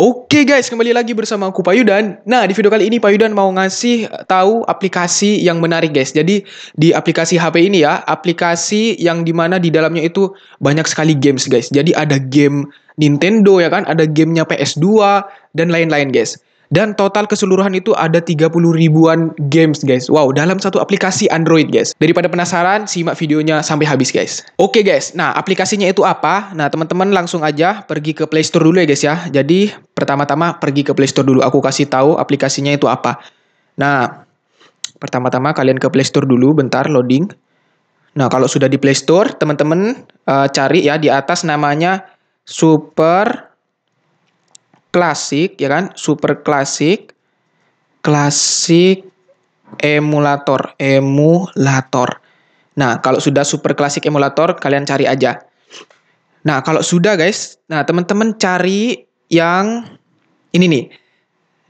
Oke guys, kembali lagi bersama aku Payudan. Nah, di video kali ini Payudan mau ngasih eh, tahu aplikasi yang menarik guys. Jadi di aplikasi HP ini ya, aplikasi yang dimana di dalamnya itu banyak sekali games guys. Jadi ada game Nintendo ya kan, ada gamenya PS2 dan lain-lain guys. Dan total keseluruhan itu ada 30 ribuan games guys. Wow, dalam satu aplikasi Android guys. Daripada penasaran, simak videonya sampai habis guys. Oke guys, nah aplikasinya itu apa? Nah teman-teman langsung aja pergi ke Play Store dulu ya guys ya. Jadi pertama-tama pergi ke Play Store dulu. Aku kasih tahu aplikasinya itu apa. Nah, pertama-tama kalian ke Play Store dulu, bentar loading. Nah, kalau sudah di Play Store, teman-teman uh, cari ya di atas namanya Super klasik ya kan super klasik klasik emulator emulator nah kalau sudah super klasik emulator kalian cari aja nah kalau sudah guys nah teman-teman cari yang ini nih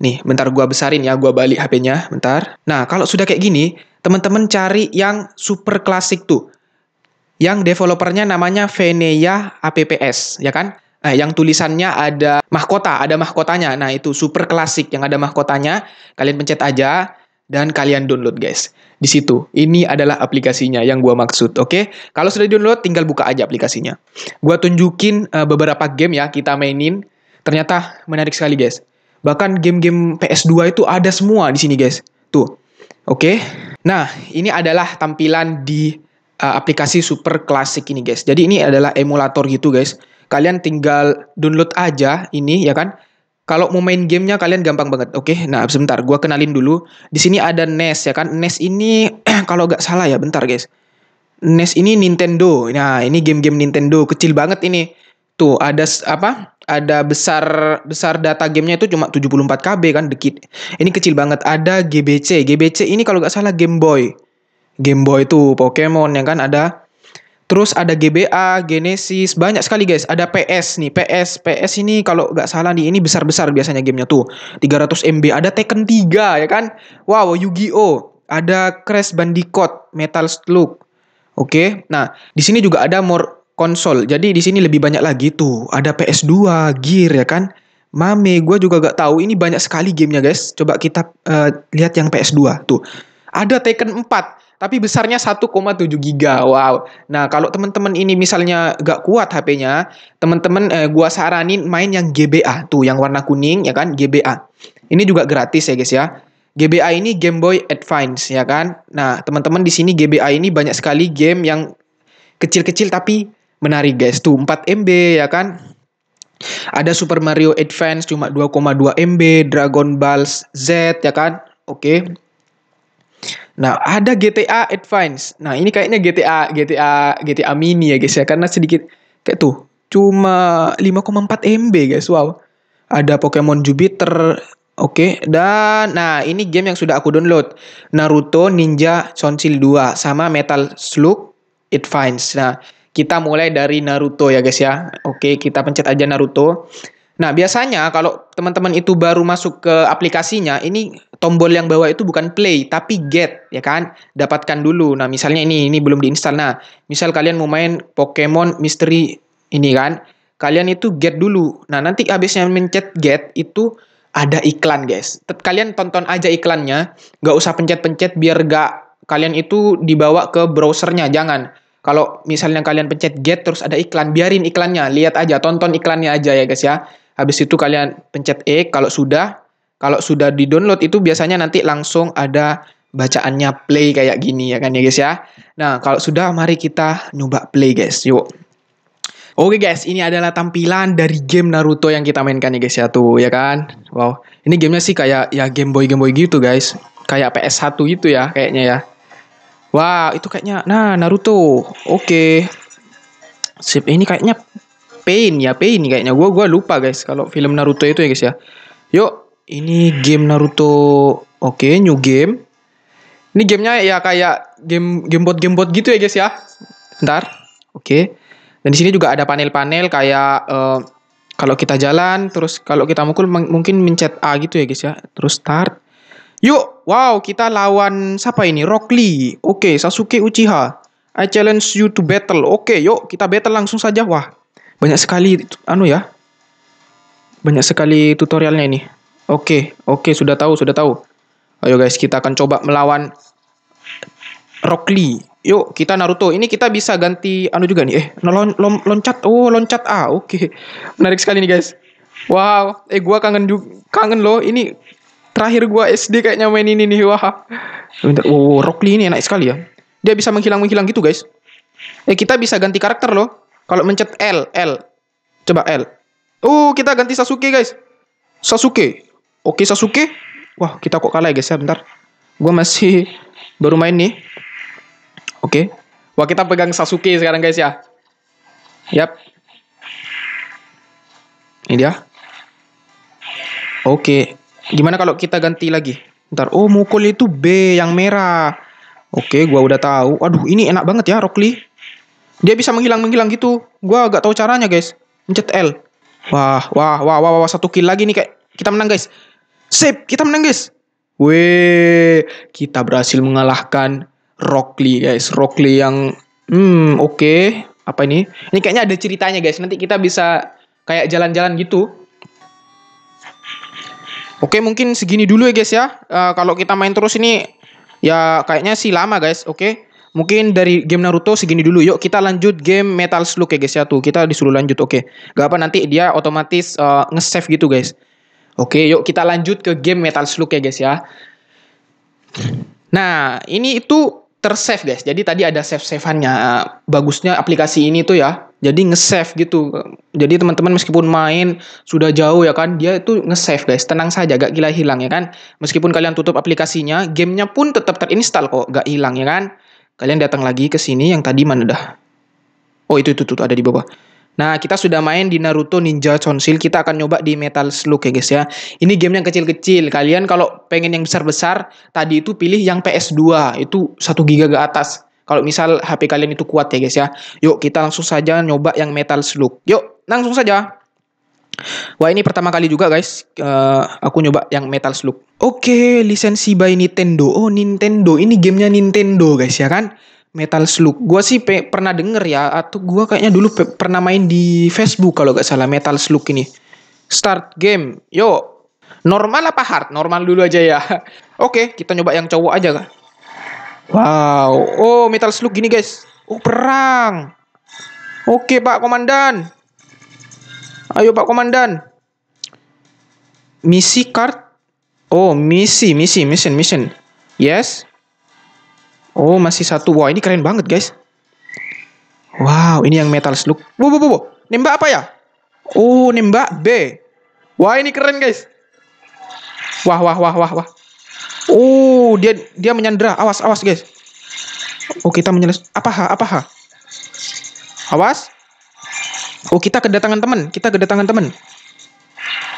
nih bentar gua besarin ya gua balik HP-nya bentar nah kalau sudah kayak gini teman-teman cari yang super klasik tuh yang developernya namanya Venea APPS ya kan Nah, yang tulisannya ada mahkota, ada mahkotanya. Nah, itu super klasik yang ada mahkotanya. Kalian pencet aja dan kalian download, guys. Di situ. Ini adalah aplikasinya yang gua maksud, oke? Okay? Kalau sudah download tinggal buka aja aplikasinya. Gua tunjukin uh, beberapa game ya kita mainin. Ternyata menarik sekali, guys. Bahkan game-game PS2 itu ada semua di sini, guys. Tuh. Oke. Okay? Nah, ini adalah tampilan di uh, aplikasi super klasik ini, guys. Jadi ini adalah emulator gitu, guys kalian tinggal download aja ini ya kan. Kalau mau main gamenya kalian gampang banget. Oke, nah sebentar, gua kenalin dulu. Di sini ada NES ya kan. NES ini kalau nggak salah ya, bentar guys. NES ini Nintendo. Nah, ini game-game Nintendo kecil banget ini. Tuh, ada apa? Ada besar besar data gamenya itu cuma 74 KB kan, dikit. Ini kecil banget. Ada GBC. GBC ini kalau nggak salah Game Boy. Game Boy itu Pokemon yang kan ada Terus ada GBA, Genesis, banyak sekali guys. Ada PS nih, PS. PS ini kalau nggak salah nih, ini besar-besar biasanya gamenya tuh. 300 MB. Ada Tekken 3 ya kan? Wow, Yu-Gi-Oh! Ada Crash Bandicoot, Metal Slug. Oke, okay? nah di sini juga ada more konsol. Jadi di sini lebih banyak lagi tuh. Ada PS2, Gear ya kan? Mame, gue juga gak tahu. Ini banyak sekali gamenya guys. Coba kita uh, lihat yang PS2 tuh. Ada Tekken 4 tapi besarnya 1,7 giga. Wow. Nah, kalau teman-teman ini misalnya gak kuat HP-nya, teman-teman eh, gua saranin main yang GBA tuh yang warna kuning ya kan, GBA. Ini juga gratis ya guys ya. GBA ini Game Boy Advance ya kan. Nah, teman-teman di sini GBA ini banyak sekali game yang kecil-kecil tapi menarik guys. Tuh 4 MB ya kan. Ada Super Mario Advance cuma 2,2 MB, Dragon Ball Z ya kan. Oke. Okay. Nah, ada GTA Advance. Nah, ini kayaknya GTA GTA GTA Mini ya guys ya karena sedikit kayak tuh cuma 5,4 MB guys. Wow. Ada Pokemon Jupiter. Oke, okay. dan nah ini game yang sudah aku download. Naruto Ninja Shield 2 sama Metal Slug Advance. Nah, kita mulai dari Naruto ya guys ya. Oke, okay, kita pencet aja Naruto. Nah, biasanya kalau teman-teman itu baru masuk ke aplikasinya, ini tombol yang bawah itu bukan play tapi get, ya kan? Dapatkan dulu. Nah, misalnya ini ini belum diinstal. Nah, misal kalian mau main Pokemon Mystery ini kan, kalian itu get dulu. Nah, nanti habisnya mencet get itu ada iklan, guys. Kalian tonton aja iklannya, nggak usah pencet-pencet biar nggak kalian itu dibawa ke browsernya, jangan. Kalau misalnya kalian pencet get terus ada iklan, biarin iklannya, lihat aja, tonton iklannya aja ya guys ya. Habis itu kalian pencet E kalau sudah. Kalau sudah di-download itu biasanya nanti langsung ada bacaannya play kayak gini ya kan ya guys ya. Nah, kalau sudah mari kita nyoba play guys. Yuk. Oke guys, ini adalah tampilan dari game Naruto yang kita mainkan ya guys ya tuh ya kan. Wow, ini gamenya sih kayak ya Game Boy Game Boy gitu guys, kayak PS1 gitu ya kayaknya ya. wow, itu kayaknya. Nah Naruto, oke. Sip, ini kayaknya Pain ya Pain kayaknya gue gua lupa guys kalau film Naruto itu ya guys ya yuk ini game Naruto oke okay, new game ini gamenya ya kayak game game bot game bot gitu ya guys ya ntar oke okay. dan di sini juga ada panel-panel kayak uh, kalau kita jalan terus kalau kita mukul mungkin mencet A gitu ya guys ya terus start yuk wow kita lawan siapa ini Rock Lee oke okay, Sasuke Uchiha I challenge you to battle oke okay, yuk kita battle langsung saja wah banyak sekali anu ya banyak sekali tutorialnya ini oke okay, oke okay, sudah tahu sudah tahu ayo guys kita akan coba melawan Rock Lee yuk kita Naruto ini kita bisa ganti anu juga nih eh lon, lon, loncat oh loncat ah oke okay. menarik sekali nih guys wow eh gua kangen juga kangen loh ini terakhir gua SD kayaknya main ini nih wah bentar wow oh, Rock Lee ini enak sekali ya dia bisa menghilang menghilang gitu guys eh kita bisa ganti karakter loh kalau mencet L, L. Coba L. Oh, kita ganti Sasuke, guys. Sasuke. Oke, Sasuke. Wah, kita kok kalah ya, guys ya. Bentar. Gue masih baru main nih. Oke. Wah, kita pegang Sasuke sekarang, guys ya. Yap. Ini dia. Oke. Gimana kalau kita ganti lagi? Bentar. Oh, mukul itu B yang merah. Oke, gua udah tahu. Aduh, ini enak banget ya, Rockly. Dia bisa menghilang-menghilang gitu. Gua agak tahu caranya, guys. Mencet L. Wah, wah, wah, wah, wah, satu kill lagi nih kayak kita menang, guys. Sip, kita menang, guys. Weh, kita berhasil mengalahkan Rockly, guys. Rockly yang hmm, oke. Okay. Apa ini? Ini kayaknya ada ceritanya, guys. Nanti kita bisa kayak jalan-jalan gitu. Oke, okay, mungkin segini dulu ya, guys ya. Uh, kalau kita main terus ini ya kayaknya sih lama, guys. Oke. Okay? Mungkin dari game Naruto segini dulu. Yuk kita lanjut game Metal Slug ya guys ya tuh. Kita disuruh lanjut. Oke. Okay. Gak apa nanti dia otomatis uh, nge-save gitu guys. Oke, yuk kita lanjut ke game Metal Slug ya guys ya. Nah, ini itu tersave guys. Jadi tadi ada save nya eh, Bagusnya aplikasi ini tuh ya. Jadi nge-save gitu. Jadi teman-teman meskipun main sudah jauh ya kan, dia itu nge-save guys. Tenang saja, gak gila hilang ya kan. Meskipun kalian tutup aplikasinya, gamenya pun tetap terinstall kok, gak hilang ya kan. Kalian datang lagi ke sini yang tadi mana dah? Oh itu itu tuh ada di bawah. Nah, kita sudah main di Naruto Ninja Chonsil. Kita akan nyoba di Metal Slug ya guys ya. Ini game yang kecil-kecil. Kalian kalau pengen yang besar-besar, tadi itu pilih yang PS2. Itu 1 giga ke atas. Kalau misal HP kalian itu kuat ya guys ya. Yuk, kita langsung saja nyoba yang Metal Slug. Yuk, langsung saja. Wah ini pertama kali juga guys, uh, aku nyoba yang Metal Slug. Oke, okay, lisensi by Nintendo. Oh Nintendo, ini gamenya Nintendo guys ya kan? Metal Slug. Gua sih pe pernah denger ya, atau gua kayaknya dulu pernah main di Facebook kalau gak salah Metal Slug ini. Start game, yo. Normal apa hard? Normal dulu aja ya. Oke, okay, kita nyoba yang cowok aja kan? Wow, oh Metal Slug gini guys. Oh perang. Oke okay, Pak Komandan. Ayo Pak Komandan. Misi card. Oh, misi, misi, mission, mission. Yes. Oh, masih satu. Wah, ini keren banget, guys. Wow, ini yang metal slug. Wow, wow, wow. Nembak apa ya? Oh, nembak B. Wah, ini keren, guys. Wah, wah, wah, wah, wah. Oh, dia dia menyandra. Awas, awas, guys. Oh, kita menyeles. Apa ha? Apa Awas. Oh kita kedatangan temen kita kedatangan temen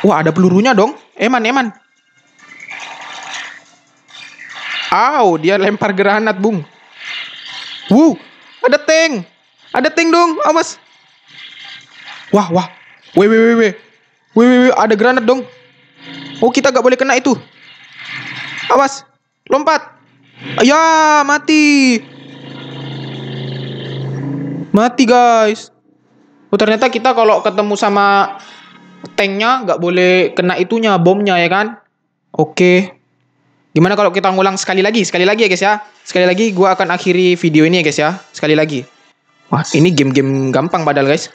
Wah ada pelurunya dong. Eman, Eman. Aw, dia lempar granat, Bung. Wuh, ada tank. Ada tank dong, awas. Wah, wah. Weh, weh, weh, weh. Weh, weh, weh, ada granat dong. Oh, kita gak boleh kena itu. Awas, lompat. Ya, mati. Mati, guys oh ternyata kita kalau ketemu sama tanknya nggak boleh kena itunya bomnya ya kan oke gimana kalau kita ngulang sekali lagi sekali lagi ya guys ya sekali lagi gue akan akhiri video ini ya guys ya sekali lagi wah ini game-game gampang padahal guys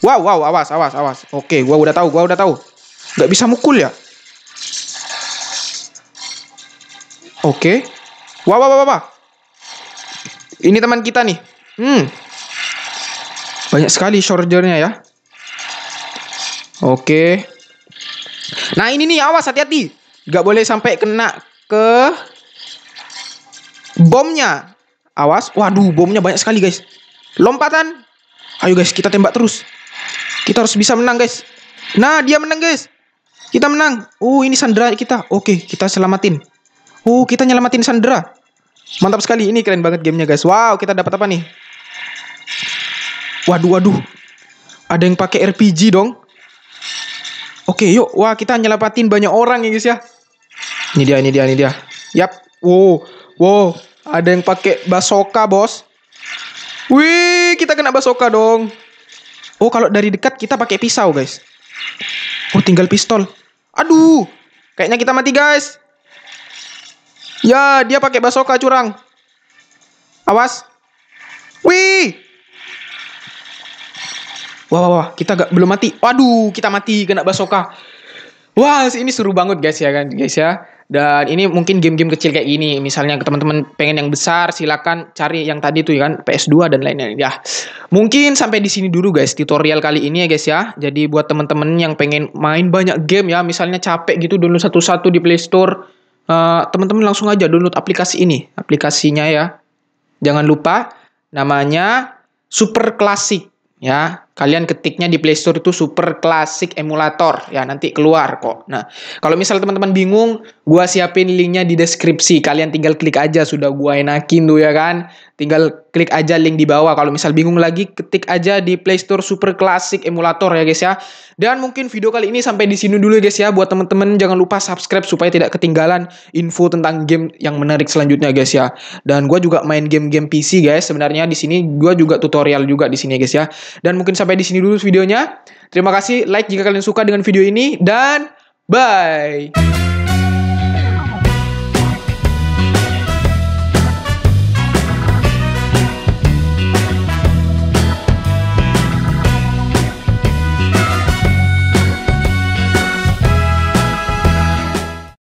wow wow awas awas awas oke okay, gua udah tahu gue udah tahu Gak bisa mukul ya oke okay. wow wow wow, wow. ini teman kita nih hmm banyak sekali chargernya ya. Oke. Nah, ini nih awas hati-hati. Gak boleh sampai kena ke bomnya. Awas. Waduh, bomnya banyak sekali, guys. Lompatan. Ayo, guys, kita tembak terus. Kita harus bisa menang, guys. Nah, dia menang, guys. Kita menang. Uh, ini Sandra kita. Oke, kita selamatin. Uh, kita nyelamatin Sandra. Mantap sekali. Ini keren banget gamenya, guys. Wow, kita dapat apa nih? Waduh, waduh. Ada yang pakai RPG dong. Oke, yuk. Wah, kita nyelapatin banyak orang ya, guys ya. Ini dia, ini dia, ini dia. Yap. Wow, wow. Ada yang pakai basoka, bos. Wih, kita kena basoka dong. Oh, kalau dari dekat kita pakai pisau, guys. Oh, tinggal pistol. Aduh, kayaknya kita mati, guys. Ya, dia pakai basoka curang. Awas. Wih, Wah, wah, wah, kita gak, belum mati. Waduh, kita mati kena basoka. Wah, ini seru banget guys ya kan, guys ya. Dan ini mungkin game-game kecil kayak gini, misalnya teman-teman pengen yang besar, silakan cari yang tadi tuh ya kan, PS2 dan lain-lain. Ya, mungkin sampai di sini dulu guys tutorial kali ini ya guys ya. Jadi buat teman-teman yang pengen main banyak game ya, misalnya capek gitu download satu-satu di Play Store, uh, teman-teman langsung aja download aplikasi ini, aplikasinya ya. Jangan lupa namanya Super Classic ya. Kalian ketiknya di Play Store itu Super klasik Emulator ya nanti keluar kok. Nah, kalau misal teman-teman bingung, gua siapin linknya di deskripsi. Kalian tinggal klik aja sudah gua enakin tuh ya kan. Tinggal klik aja link di bawah. Kalau misal bingung lagi, ketik aja di Play Store Super klasik Emulator ya guys ya. Dan mungkin video kali ini sampai di sini dulu guys ya. Buat teman-teman jangan lupa subscribe supaya tidak ketinggalan info tentang game yang menarik selanjutnya guys ya. Dan gua juga main game-game PC guys. Sebenarnya di sini gua juga tutorial juga di sini guys ya. Dan mungkin sampai di sini dulu videonya. Terima kasih, like jika kalian suka dengan video ini, dan bye!